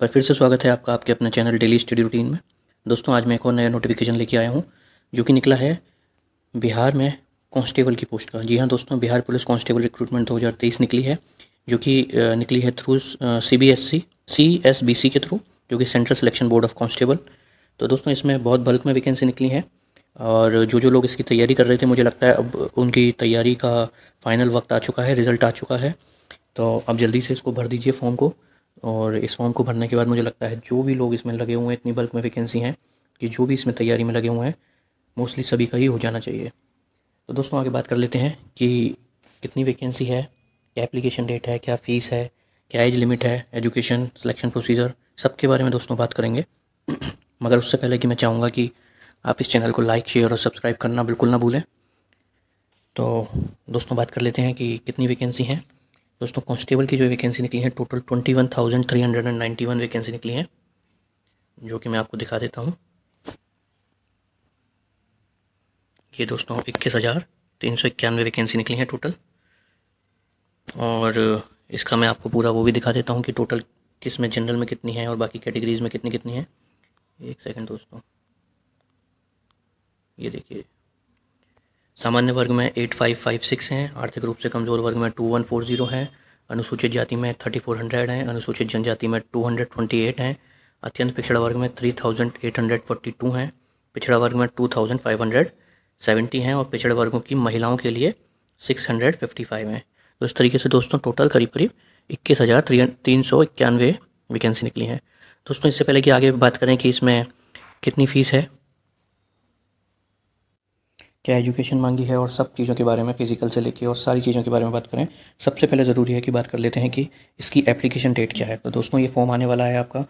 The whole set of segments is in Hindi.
पर फिर से स्वागत है आपका आपके अपने चैनल डेली स्टडी रूटीन में दोस्तों आज मैं एक और नया नोटिफिकेशन लेके आया हूँ जो कि निकला है बिहार में कांस्टेबल की पोस्ट का जी हाँ दोस्तों बिहार पुलिस कांस्टेबल रिक्रूटमेंट 2023 निकली है जो कि निकली है through C B S C C S B C के थ्रू जो कि central selection board of constable तो दोस्तों इसमें बहुत बल्क में वैकेंसी निकली है और जो जो लोग इसकी तैयारी कर रहे थे मुझे लगता है अब उनकी तैयारी का फाइनल वक्त आ चुका है रिज़ल्ट आ चुका है तो आप जल्दी से इसको भर दीजिए फॉर्म को और इस फॉर्म को भरने के बाद मुझे लगता है जो भी लोग इसमें लगे हुए हैं इतनी बल्क में वैकेंसी हैं कि जो भी इसमें तैयारी में लगे हुए हैं मोस्टली सभी का ही हो जाना चाहिए तो दोस्तों आगे बात कर लेते हैं कि कितनी वैकेंसी है क्या एप्लीकेशन डेट है क्या फ़ीस है क्या एज लिमिट है एजुकेशन सिलेक्शन प्रोसीजर सब के बारे में दोस्तों बात करेंगे मगर उससे पहले कि मैं चाहूँगा कि आप इस चैनल को लाइक शेयर और सब्सक्राइब करना बिल्कुल ना भूलें तो दोस्तों बात कर लेते हैं कि कितनी वैकेंसी हैं दोस्तों कांस्टेबल की जो वैकेंसी निकली है total twenty one thousand three hundred and ninety one vacancy निकली है जो कि मैं आपको दिखा देता हूँ ये दोस्तों इक्कीस हज़ार तीन सौ इक्यानवे वैकेंसी निकली है टोटल और इसका मैं आपको पूरा वो भी दिखा देता हूँ कि टोटल किस में जनरल में कितनी है और बाकी कैटेगरीज में कितनी कितनी है एक सेकेंड दोस्तों ये देखिए सामान्य वर्ग में एट फाइव फाइव सिक्स हैं आर्थिक रूप से कमज़ोर वर्ग में टू वन फोर जीरो हैं अनुसूचित जाति में थर्टी फोर हंड्रेड हैं अनुसूचित जनजाति में टू हंड्रेड ट्वेंटी एट हैं अत्यंत पिछड़ा वर्ग में three thousand eight hundred forty two हैं पिछड़ा वर्ग में two thousand five hundred seventy हैं और पिछड़े वर्गों की महिलाओं के लिए सिक्स हंड्रेड फिफ्टी फाइव हैं तो इस तरीके से दोस्तों टोटल करीब करीब इक्कीस हज़ार तीन सौ इक्यानवे वैकेंसी निकली हैं दोस्तों इससे पहले कि आगे बात करें कि इसमें कितनी फ़ीस है क्या एजुकेशन मांगी है और सब चीज़ों के बारे में फ़िज़िकल से लेके और सारी चीज़ों के बारे में बात करें सबसे पहले ज़रूरी है कि बात कर लेते हैं कि इसकी एप्लीकेशन डेट क्या है तो दोस्तों ये फॉर्म आने वाला है आपका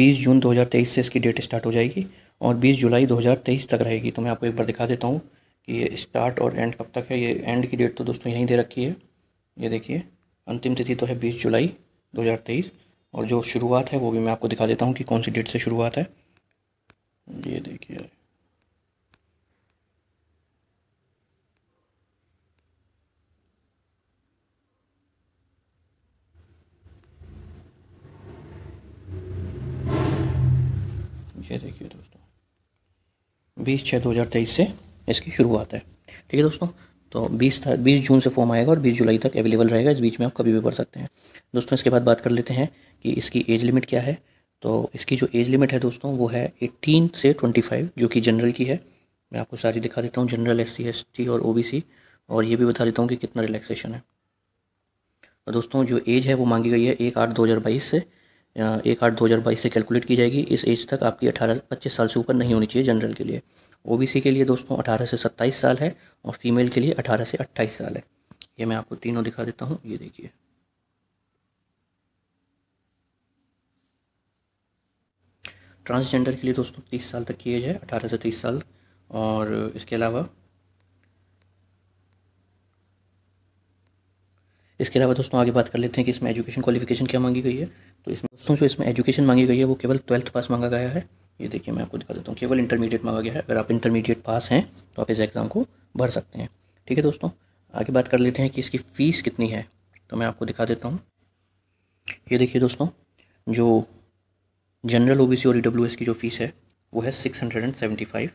20 जून 2023 से इसकी डेट स्टार्ट हो जाएगी और 20 जुलाई 2023 तक रहेगी तो मैं आपको एक बार दिखा देता हूँ कि ये स्टार्ट और एंड कब तक है ये एंड की डेट तो दोस्तों यहीं दे रखी है ये देखिए अंतिम तिथि तो है बीस जुलाई दो और जो शुरुआत है वो भी मैं आपको दिखा देता हूँ कि कौन सी डेट से शुरुआत है ये देखिए ये देखिए दोस्तों बीस छः दो हज़ार तेईस से इसकी शुरुआत है ठीक है दोस्तों तो बीस था बीस जून से फॉर्म आएगा और बीस जुलाई तक अवेलेबल रहेगा इस बीच में आप कभी भी भर सकते हैं दोस्तों इसके बाद बात कर लेते हैं कि इसकी एज लिमिट क्या है तो इसकी जो एज लिमिट है दोस्तों वो है एट्टीन से ट्वेंटी फाइव जो कि जनरल की है मैं आपको सारी दिखा देता हूँ जनरल एस सी और ओ और ये भी बता देता हूँ कि कितना रिलैक्सेशन है तो दोस्तों जो एज है वो मांगी गई है एक आठ दो हज़ार बाईस से एक आठ दो हज़ार बाईस से कैलकुलेट की जाएगी इस एज तक आपकी अठारह पच्चीस साल से ऊपर नहीं होनी चाहिए जनरल के लिए सी के लिए दोस्तों अठारह से सत्ताईस साल है और फीमेल के लिए अठारह से अट्ठाईस साल है ये मैं आपको तीनों दिखा देता हूँ ये देखिए ट्रांसजेंडर के लिए दोस्तों तीस साल तक की एज है अठारह से तीस साल और इसके अलावा इसके अलावा दोस्तों आगे बात कर लेते हैं कि इसमें एजुकेशन क्वालिफिकेशन क्या मांगी गई है तो इसमें दोस्तों जो इसमें एजुकेशन मांगी गई है वो केवल ट्वेल्थ पास मांगा गया है ये देखिए मैं आपको दिखा देता हूँ केवल इंटरमीडिएट मांगा गया है अगर आप इंटरमीडिएट पास हैं तो आप इस एग्ज़ाम को भर सकते हैं ठीक है दोस्तों आगे बात कर लेते हैं कि इसकी फ़ीस कितनी है तो मैं आपको दिखा देता हूँ ये देखिए दोस्तों जो जनरल ओ और ई e की जो फ़ीस है वो है six hundred and seventy five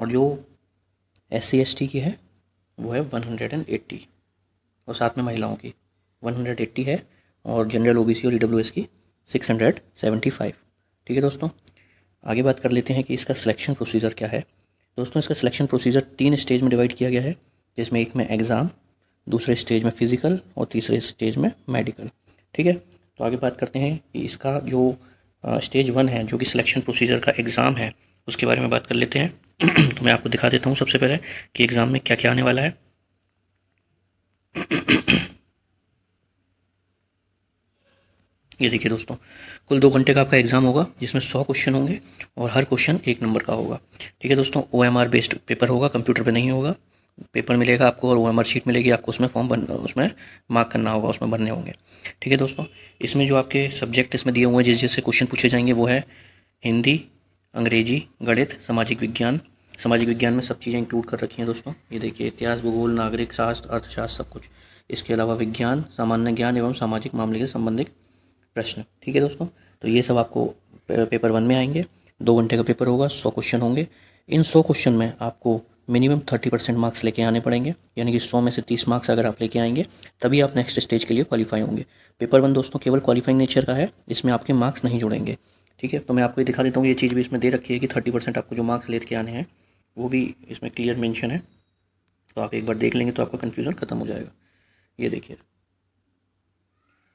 और जो एस सी एस टी की है वो है वन हंड्रेड एंड एट्टी और साथ में महिलाओं की 180 है और जनरल ओबीसी और ई e की 675 ठीक है दोस्तों आगे बात कर लेते हैं कि इसका सिलेक्शन प्रोसीजर क्या है दोस्तों इसका सिलेक्शन प्रोसीजर तीन स्टेज में डिवाइड किया गया है जिसमें एक में एग्ज़ाम दूसरे स्टेज में फ़िज़िकल और तीसरे स्टेज में मेडिकल ठीक है तो आगे बात करते हैं कि इसका जो स्टेज वन है जो कि सिलेक्शन प्रोसीजर का एग्ज़ाम है उसके बारे में बात कर लेते हैं तो मैं आपको दिखा देता हूँ सबसे पहले कि एग्ज़ाम में क्या क्या आने वाला है ये देखिए दोस्तों कुल दो घंटे का आपका एग्ज़ाम होगा जिसमें सौ क्वेश्चन होंगे और हर क्वेश्चन एक नंबर का होगा ठीक है दोस्तों O M R based paper होगा कंप्यूटर पे नहीं होगा पेपर मिलेगा आपको और ओ एम आर शीट मिलेगी आपको उसमें फॉर्म भर उसमें मार्क करना होगा उसमें भरने होंगे ठीक है दोस्तों इसमें जो आपके सब्जेक्ट इसमें दिए हुए हैं जिस जिससे क्वेश्चन पूछे जाएंगे वो है हिंदी अंग्रेजी गणित सामाजिक विज्ञान सामाजिक विज्ञान में सब चीज़ें इंक्लूड कर रखी हैं दोस्तों ये देखिए इतिहास भूगोल नागरिक शास्त्र अर्थशास्त्र सब कुछ इसके अलावा विज्ञान सामान्य ज्ञान एवं सामाजिक मामले के संबंधित प्रश्न ठीक है दोस्तों तो ये सब आपको पेपर वन में आएंगे दो घंटे का पेपर होगा सौ क्वेश्चन होंगे इन सौ क्वेश्चन में आपको मिनिमम थर्टी परसेंट मार्क्स लेके आने पड़ेंगे यानी कि सौ में से तीस मार्क्स अगर आप लेके आएंगे तभी आप नेक्स्ट स्टेज के लिए क्वालिफाई होंगे पेपर वन दोस्तों केवल क्वालिफाइंग नेचर का है इसमें आपके मार्क्स नहीं जुड़ेंगे ठीक है तो मैं आपको ये दिखा देता हूँ ये चीज़ भी इसमें दे रखी है कि थर्टी परसेंट आपको जो मार्क्स लेके आने हैं वो भी इसमें क्लियर मैंशन है तो आप एक बार देख लेंगे तो आपका कन्फ्यूज़न खत्म हो जाएगा ये देखिए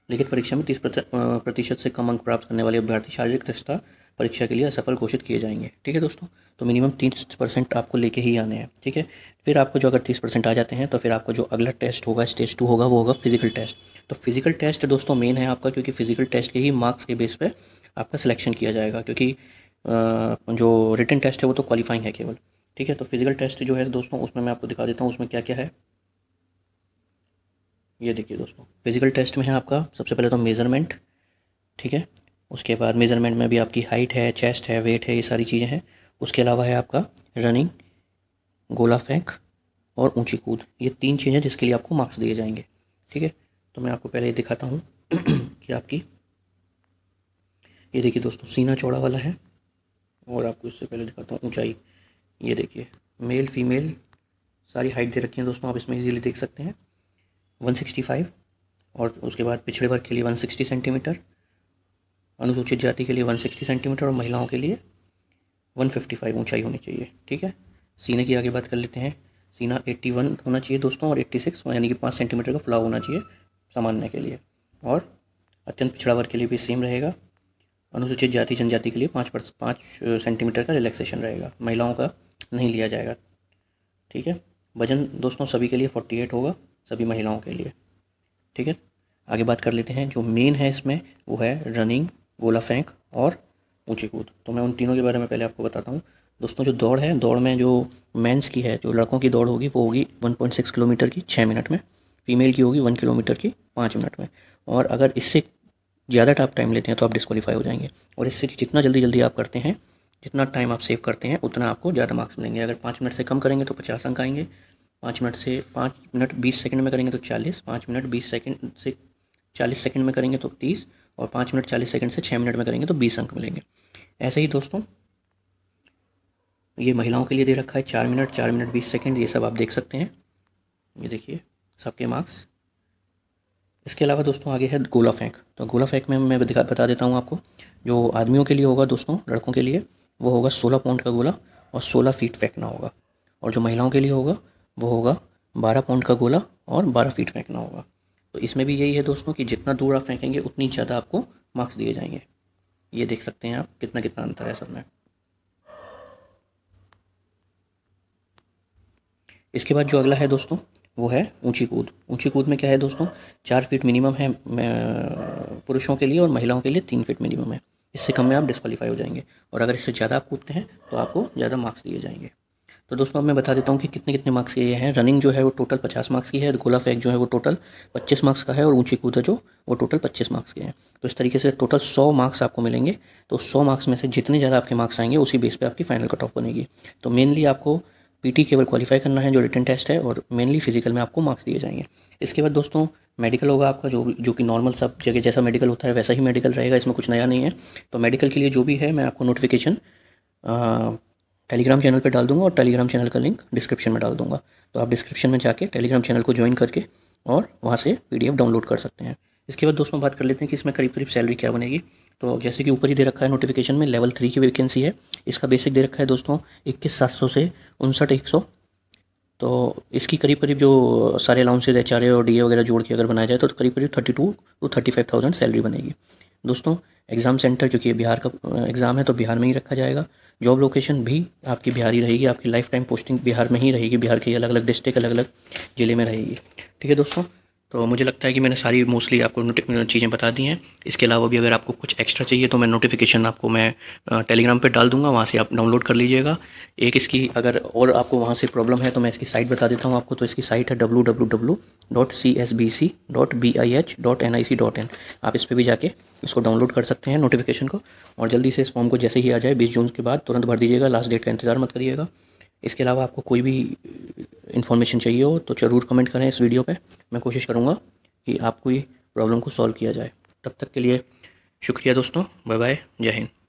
लिखित परीक्षा में तीस प्रतिशत से कम अंक प्राप्त करने वाले अभ्यर्थी शारीरिक दक्षता परीक्षा के लिए असफल घोषित किए जाएंगे ठीक है दोस्तों तो मिनिमम तीस परसेंट आपको लेके ही आने हैं ठीक है फिर आपको जो अगर तीस परसेंट आ जाते हैं तो फिर आपको जो अगला टेस्ट होगा स्टेज टू होगा वो होगा फिजिकल टेस्ट तो फिजिकल टेस्ट दोस्तों मेन है आपका क्योंकि फिजिकल टेस्ट के ही मार्क्स के बेस पर आपका सिलेक्शन किया जाएगा क्योंकि जो रिटर्न टेस्ट है वो तो क्वालिफाइंग है केवल ठीक है तो फिजिकल टेस्ट जो है दोस्तों उसमें मैं आपको दिखा देता हूँ उसमें क्या क्या है ये देखिए दोस्तों फिज़िकल टेस्ट में है आपका सबसे पहले तो मेज़रमेंट ठीक है उसके बाद मेज़रमेंट में भी आपकी हाइट है चेस्ट है वेट है ये सारी चीज़ें हैं उसके अलावा है आपका रनिंग गोला फेंक और ऊंची कूद ये तीन चीज़ें जिसके लिए आपको मार्क्स दिए जाएंगे ठीक है तो मैं आपको पहले ये दिखाता हूँ कि आपकी ये देखिए दोस्तों सीना चौड़ा वाला है और आपको इससे पहले दिखाता हूँ ऊंचाई ये देखिए मेल फीमेल सारी हाइट दे रखी है दोस्तों आप इसमें इजीली देख सकते हैं 165 और उसके बाद पिछड़े वर्ग के लिए 160 सेंटीमीटर अनुसूचित जाति के लिए 160 सेंटीमीटर और महिलाओं के लिए 155 ऊंचाई होनी चाहिए ठीक है सीने की आगे बात कर लेते हैं सीना 81 होना चाहिए दोस्तों और 86 यानी कि पाँच सेंटीमीटर का फ्लाव होना चाहिए सामान्य के लिए और अत्यंत पिछड़ा वर्ग के लिए भी सेम रहेगा अनुसूचित जाति जनजाति के लिए पाँच पर पाँच सेंटीमीटर का रिलैक्सेशन रहेगा महिलाओं का नहीं लिया जाएगा ठीक है वजन दोस्तों सभी के लिए फोर्टी एट होगा सभी महिलाओं के लिए ठीक है आगे बात कर लेते हैं जो मेन है इसमें वो है रनिंग गोला फेंक और ऊँची कूद तो मैं उन तीनों के बारे में पहले आपको बताता हूँ दोस्तों जो दौड़ है दौड़ में जो मेंस की है जो लड़कों की दौड़ होगी वो होगी 1.6 किलोमीटर की छः मिनट में फीमेल की होगी वन किलोमीटर की पाँच मिनट में और अगर इससे ज़्यादा आप टाइम लेते हैं तो आप डिस्कवालीफाई हो जाएंगे और इससे जितना जल्दी जल्दी आप करते हैं जितना टाइम आप सेव करते हैं उतना आपको ज़्यादा मार्क्स मिलेंगे अगर पाँच मिनट से कम करेंगे तो पचास अंक आएंगे पाँच मिनट से पाँच मिनट बीस सेकंड में करेंगे तो चालीस पाँच मिनट बीस सेकंड से चालीस सेकंड में करेंगे तो तीस और पाँच मिनट चालीस सेकंड से छः मिनट में करेंगे तो बीस अंक मिलेंगे ऐसे ही दोस्तों ये महिलाओं के लिए दे रखा है चार मिनट चार मिनट बीस सेकेंड ये सब आप देख सकते हैं ये देखिए सबके मार्क्स इसके अलावा दोस्तों आगे है गोला फेंक तो गोला फेंक में मैं दिखा बता देता हूँ आपको जो आदमियों के लिए होगा दोस्तों लड़कों के लिए वो होगा सोलह पॉइंट का गोला और सोलह फीट फेंकना होगा और जो महिलाओं के लिए होगा वो होगा बारह पाउंड का गोला और बारह फीट फेंकना होगा तो इसमें भी यही है दोस्तों कि जितना दूर आप फेंकेंगे उतनी ज़्यादा आपको मार्क्स दिए जाएंगे ये देख सकते हैं आप कितना कितना अंतर है सब में इसके बाद जो अगला है दोस्तों वो है ऊंची कूद ऊंची कूद में क्या है दोस्तों चार फीट मिनिमम है पुरुषों के लिए और महिलाओं के लिए तीन फीट मिनिमम है इससे कम में आप डिस्कालीफाई हो जाएंगे और अगर इससे ज़्यादा आप कूदते हैं तो आपको ज़्यादा मार्क्स दिए जाएंगे तो दोस्तों अब मैं बता देता हूँ कि कितने कितने मार्क्स के ये हैं रनिंग जो है वो टोटल पचास मार्क्स की है गोला फेंक जो है वो टोटल पच्चीस मार्क्स का है और ऊंची कूदा जो वो टोटल पच्चीस मार्क्स के हैं तो इस तरीके से टोटल सौ मार्क्स आपको मिलेंगे तो सौ मार्क्स में से जितने ज़्यादा आपके मार्क्स आएंगे उसी बेस पर आपकी फाइनल कट ऑफ बनेगी तो मेनली आपको पीटी केवल क्वालीफाई करना है जो रिटर्न टेस्ट है और मेनली फिजिकल में आपको मार्क्स दिए जाएंगे इसके बाद दोस्तों मेडिकल होगा आपका जो जो कि नॉर्मल सब जगह जैसा मेडिकल होता है वैसा ही मेडिकल रहेगा इसमें कुछ नया नहीं है तो मेडिकल के लिए जो भी है मैं आपको नोटिफिकेशन टेलीग्राम चैनल पे डाल दूंगा और टेलीग्राम चैनल का लिंक डिस्क्रिप्शन में डाल दूंगा तो आप डिस्क्रिप्शन में जाके टेलीग्राम चैनल को ज्वाइन करके और वहाँ से पी डाउनलोड कर सकते हैं इसके बाद दोस्तों बात कर लेते हैं कि इसमें करीब करीब सैलरी क्या बनेगी तो जैसे कि ऊपर ही दे रखा है नोटिफिकेशन में लेवल थ्री की वैकेंसी है इसका बेसिक दे रखा है दोस्तों इक्कीस सात सौ से उनसठ एक सौ तो इसकी करीब करीब जो सारे अलाउंसेज एच और डी वगैरह जोड़ के अगर बनाया जाए तो करीब करीब thirty two two thirty five thousand salary बनेगी दोस्तों एग्ज़ाम सेंटर क्योंकि बिहार का एग्ज़ाम है तो बिहार में ही रखा जाएगा जॉब लोकेशन भी आपकी बिहार ही रहेगी आपकी लाइफ टाइम पोस्टिंग बिहार में ही रहेगी बिहार के अलग अलग डिस्ट्रिक्ट अलग अलग ज़िले में रहेगी ठीक है दोस्तों तो मुझे लगता है कि मैंने सारी मोस्टली आपको चीज़ें बता दी हैं इसके अलावा भी अगर आपको कुछ एक्स्ट्रा चाहिए तो मैं नोटिफिकेशन आपको मैं टेलीग्राम पर डाल दूंगा वहाँ से आप डाउनलोड कर लीजिएगा एक इसकी अगर और आपको वहाँ से प्रॉब्लम है तो मैं इसकी साइट बता देता हूँ आपको तो इसकी साइट है डब्ल्यू आप इस पर भी जाके इसको डाउनलोड कर सकते हैं नोटिफिकेशन को और जल्दी से इस फॉर्म को जैसे ही आ जाए बीस जून के बाद तुरंत भर दीजिएगा लास्ट डेट का इंतज़ार मत करिएगा इसके अलावा आपको कोई भी इन्फॉर्मेशन चाहिए हो तो ज़रूर कमेंट करें इस वीडियो पे मैं कोशिश करूँगा कि आपको ये प्रॉब्लम को सॉल्व किया जाए तब तक के लिए शुक्रिया दोस्तों बाय बाय जय हिंद